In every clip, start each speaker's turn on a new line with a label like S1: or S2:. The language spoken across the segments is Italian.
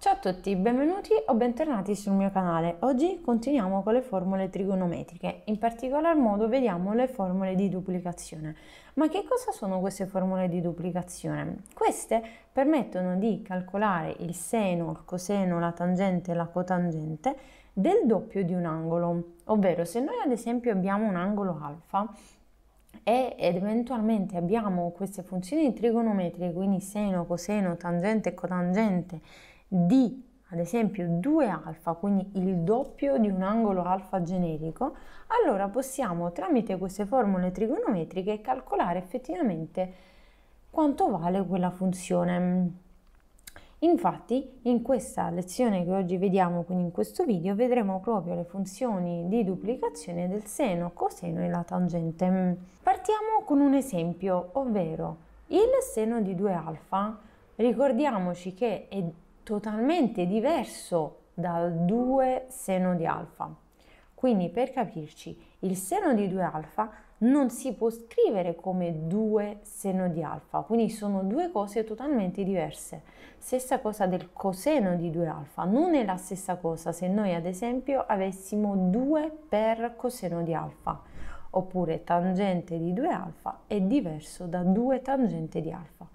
S1: Ciao a tutti, benvenuti o bentornati sul mio canale. Oggi continuiamo con le formule trigonometriche, in particolar modo vediamo le formule di duplicazione. Ma che cosa sono queste formule di duplicazione? Queste permettono di calcolare il seno, il coseno, la tangente e la cotangente del doppio di un angolo, ovvero se noi ad esempio abbiamo un angolo alfa, ed eventualmente abbiamo queste funzioni trigonometriche, quindi seno, coseno, tangente e cotangente di ad esempio 2 alfa, quindi il doppio di un angolo alfa generico, allora possiamo tramite queste formule trigonometriche calcolare effettivamente quanto vale quella funzione. Infatti in questa lezione che oggi vediamo, quindi in questo video, vedremo proprio le funzioni di duplicazione del seno, coseno e la tangente. Partiamo con un esempio, ovvero il seno di 2 alfa. Ricordiamoci che è totalmente diverso dal 2 seno di alfa. Quindi per capirci, il seno di 2 alfa non si può scrivere come 2 seno di alfa, quindi sono due cose totalmente diverse. Stessa cosa del coseno di 2 alfa, non è la stessa cosa se noi ad esempio avessimo 2 per coseno di alfa, oppure tangente di 2 alfa è diverso da 2 tangente di alfa.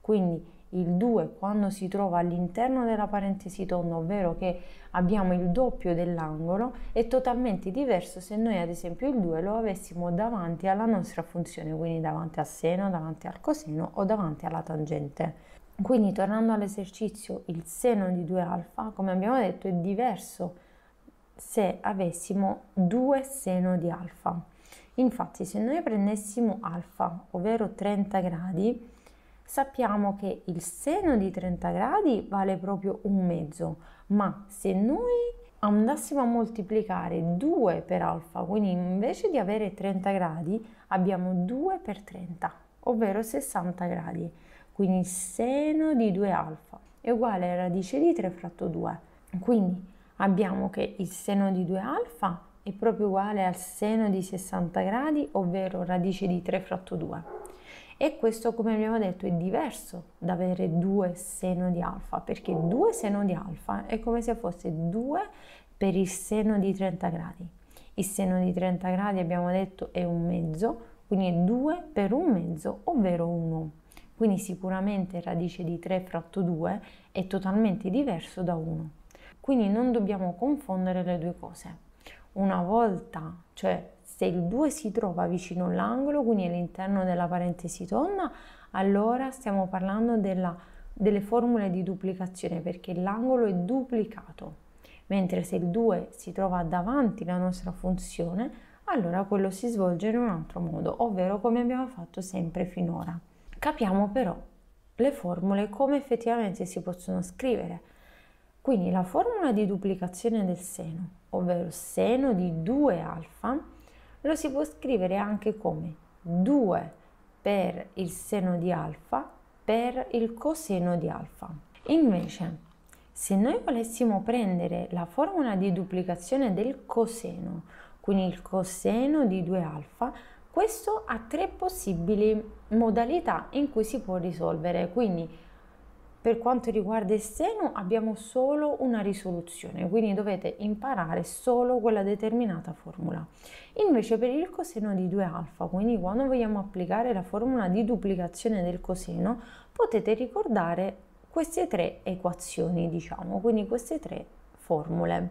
S1: Quindi il 2 quando si trova all'interno della parentesi tonda, ovvero che abbiamo il doppio dell'angolo, è totalmente diverso se noi ad esempio il 2 lo avessimo davanti alla nostra funzione, quindi davanti al seno, davanti al coseno o davanti alla tangente. Quindi tornando all'esercizio, il seno di 2 alfa, come abbiamo detto, è diverso se avessimo 2 seno di alfa. Infatti, se noi prendessimo alfa, ovvero 30 gradi, sappiamo che il seno di 30 gradi vale proprio un mezzo, ma se noi andassimo a moltiplicare 2 per alfa, quindi invece di avere 30 gradi abbiamo 2 per 30, ovvero 60 gradi. Quindi seno di 2 alfa è uguale a radice di 3 fratto 2. Quindi abbiamo che il seno di 2 alfa è proprio uguale al seno di 60 gradi, ovvero radice di 3 fratto 2 e questo come abbiamo detto è diverso da avere due seno di alfa perché due seno di alfa è come se fosse due per il seno di 30 gradi il seno di 30 gradi abbiamo detto è un mezzo quindi è 2 per un mezzo ovvero 1 quindi sicuramente radice di 3 fratto 2 è totalmente diverso da 1 quindi non dobbiamo confondere le due cose una volta cioè se il 2 si trova vicino all'angolo, quindi all'interno della parentesi tonda, allora stiamo parlando della, delle formule di duplicazione perché l'angolo è duplicato. Mentre se il 2 si trova davanti la nostra funzione, allora quello si svolge in un altro modo, ovvero come abbiamo fatto sempre finora. Capiamo però le formule come effettivamente si possono scrivere. Quindi la formula di duplicazione del seno, ovvero seno di 2 alfa, lo si può scrivere anche come 2 per il seno di alfa per il coseno di alfa. Invece, se noi volessimo prendere la formula di duplicazione del coseno, quindi il coseno di 2 alfa, questo ha tre possibili modalità in cui si può risolvere, quindi per quanto riguarda il seno abbiamo solo una risoluzione, quindi dovete imparare solo quella determinata formula. Invece per il coseno di 2 alfa, quindi quando vogliamo applicare la formula di duplicazione del coseno, potete ricordare queste tre equazioni, diciamo, quindi queste tre formule,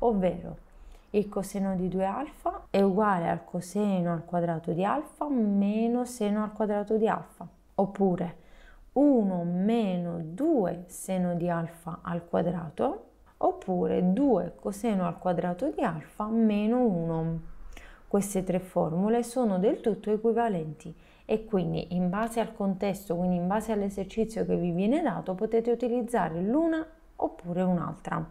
S1: ovvero il coseno di 2 alfa è uguale al coseno al quadrato di alfa meno seno al quadrato di alfa, oppure 1 meno 2 seno di alfa al quadrato oppure 2 coseno al quadrato di alfa meno 1. Queste tre formule sono del tutto equivalenti e quindi in base al contesto, quindi in base all'esercizio che vi viene dato, potete utilizzare l'una oppure un'altra.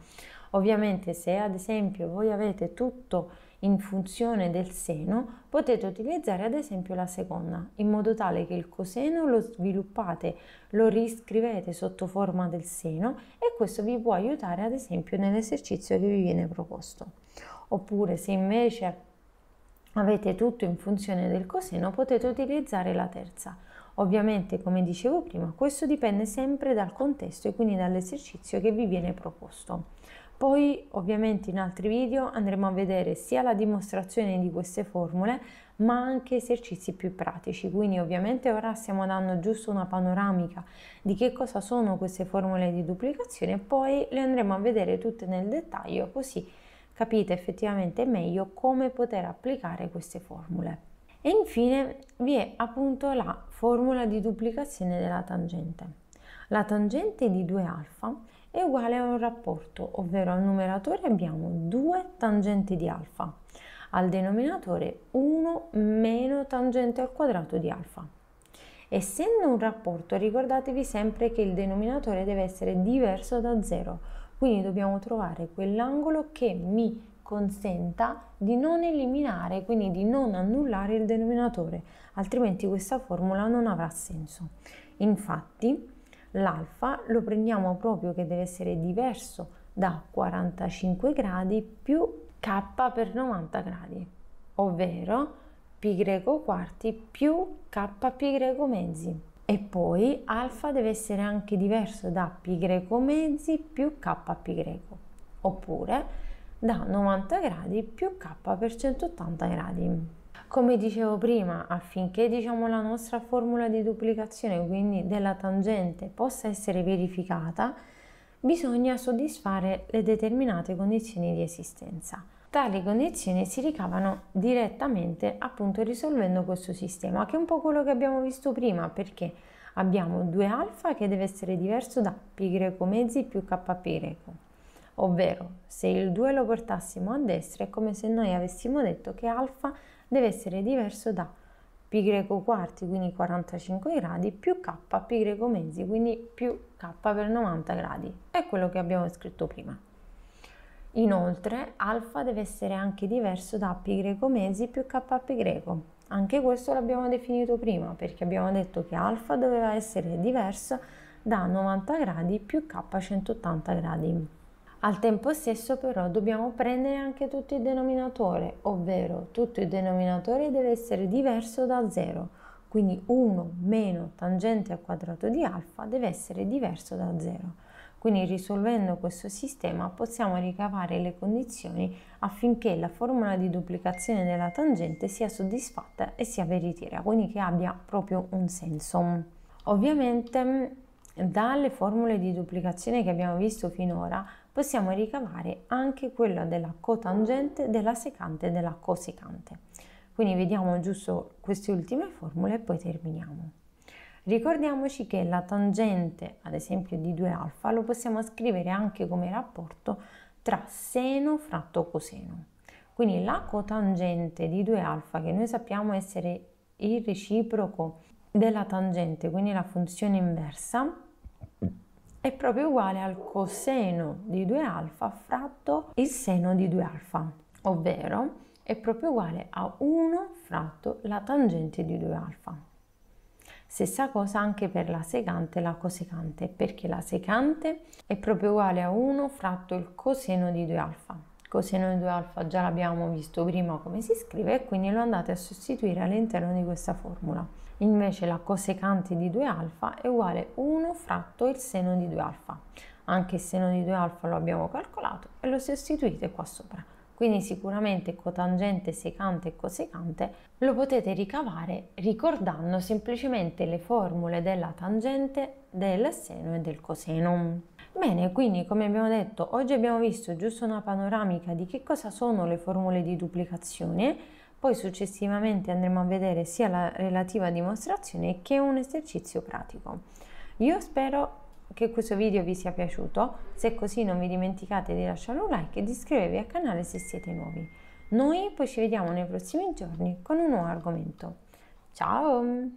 S1: Ovviamente se ad esempio voi avete tutto in funzione del seno, potete utilizzare ad esempio la seconda, in modo tale che il coseno lo sviluppate, lo riscrivete sotto forma del seno e questo vi può aiutare ad esempio nell'esercizio che vi viene proposto. Oppure se invece avete tutto in funzione del coseno, potete utilizzare la terza. Ovviamente, come dicevo prima, questo dipende sempre dal contesto e quindi dall'esercizio che vi viene proposto. Poi ovviamente in altri video andremo a vedere sia la dimostrazione di queste formule ma anche esercizi più pratici, quindi ovviamente ora stiamo dando giusto una panoramica di che cosa sono queste formule di duplicazione e poi le andremo a vedere tutte nel dettaglio così capite effettivamente meglio come poter applicare queste formule. E infine vi è appunto la formula di duplicazione della tangente. La tangente di 2 alfa è uguale a un rapporto, ovvero al numeratore abbiamo 2 tangenti di alfa, al denominatore 1 meno tangente al quadrato di alfa. Essendo un rapporto, ricordatevi sempre che il denominatore deve essere diverso da 0, quindi dobbiamo trovare quell'angolo che mi consenta di non eliminare, quindi di non annullare il denominatore, altrimenti questa formula non avrà senso. Infatti, l'alfa lo prendiamo proprio che deve essere diverso da 45 gradi più k per 90 gradi, ovvero pi greco quarti più k pi greco mezzi. E poi alfa deve essere anche diverso da pi greco mezzi più k pi greco, oppure da 90 gradi più k per 180 gradi come dicevo prima, affinché diciamo, la nostra formula di duplicazione, quindi della tangente, possa essere verificata, bisogna soddisfare le determinate condizioni di esistenza. Tali condizioni si ricavano direttamente appunto risolvendo questo sistema, che è un po' quello che abbiamo visto prima, perché abbiamo 2 alfa che deve essere diverso da pi greco mezzi più kπ greco. Ovvero, se il 2 lo portassimo a destra è come se noi avessimo detto che alfa deve essere diverso da pi greco quarti, quindi 45 gradi, più k pi greco mezzi, quindi più k per 90 gradi. È quello che abbiamo scritto prima. Inoltre, alfa deve essere anche diverso da pi greco mesi più k pi greco. Anche questo l'abbiamo definito prima, perché abbiamo detto che alfa doveva essere diverso da 90 gradi più k 180 gradi. Al tempo stesso però dobbiamo prendere anche tutto il denominatore, ovvero tutto il denominatore deve essere diverso da 0, quindi 1 meno tangente al quadrato di alfa deve essere diverso da 0. Quindi risolvendo questo sistema possiamo ricavare le condizioni affinché la formula di duplicazione della tangente sia soddisfatta e sia veritiera, quindi che abbia proprio un senso. Ovviamente dalle formule di duplicazione che abbiamo visto finora possiamo ricavare anche quella della cotangente, della secante e della cosecante. Quindi vediamo giusto queste ultime formule e poi terminiamo. Ricordiamoci che la tangente, ad esempio di 2 alfa, lo possiamo scrivere anche come rapporto tra seno fratto coseno. Quindi la cotangente di 2 alfa, che noi sappiamo essere il reciproco della tangente, quindi la funzione inversa, è proprio uguale al coseno di 2 alfa fratto il seno di 2 alfa, ovvero è proprio uguale a 1 fratto la tangente di 2 alfa. Stessa cosa anche per la secante e la cosecante, perché la secante è proprio uguale a 1 fratto il coseno di 2 alfa coseno di 2 alfa già l'abbiamo visto prima come si scrive e quindi lo andate a sostituire all'interno di questa formula. Invece la cosecante di 2 alfa è uguale 1 fratto il seno di 2 alfa. Anche il seno di 2 alfa lo abbiamo calcolato e lo sostituite qua sopra. Quindi sicuramente cotangente, secante e cosecante lo potete ricavare ricordando semplicemente le formule della tangente, del seno e del coseno. Bene, quindi come abbiamo detto, oggi abbiamo visto giusto una panoramica di che cosa sono le formule di duplicazione, poi successivamente andremo a vedere sia la relativa dimostrazione che un esercizio pratico. Io spero che questo video vi sia piaciuto, se così non vi dimenticate di lasciare un like e di iscrivervi al canale se siete nuovi. Noi poi ci vediamo nei prossimi giorni con un nuovo argomento. Ciao!